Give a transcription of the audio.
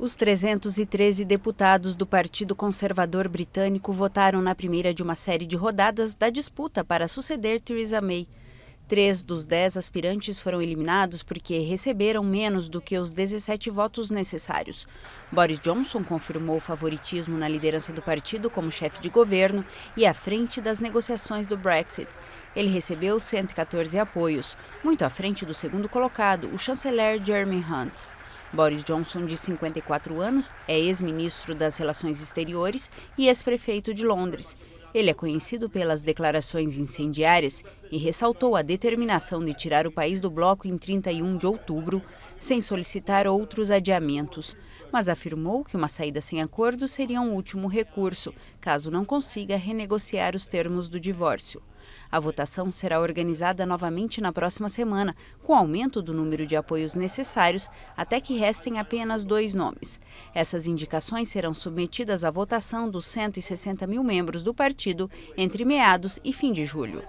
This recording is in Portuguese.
Os 313 deputados do Partido Conservador Britânico votaram na primeira de uma série de rodadas da disputa para suceder Theresa May. Três dos dez aspirantes foram eliminados porque receberam menos do que os 17 votos necessários. Boris Johnson confirmou o favoritismo na liderança do partido como chefe de governo e à frente das negociações do Brexit. Ele recebeu 114 apoios, muito à frente do segundo colocado, o chanceler Jeremy Hunt. Boris Johnson, de 54 anos, é ex-ministro das Relações Exteriores e ex-prefeito de Londres. Ele é conhecido pelas declarações incendiárias e ressaltou a determinação de tirar o país do bloco em 31 de outubro, sem solicitar outros adiamentos, mas afirmou que uma saída sem acordo seria um último recurso, caso não consiga renegociar os termos do divórcio. A votação será organizada novamente na próxima semana, com aumento do número de apoios necessários, até que restem apenas dois nomes. Essas indicações serão submetidas à votação dos 160 mil membros do partido entre meados e fim de julho.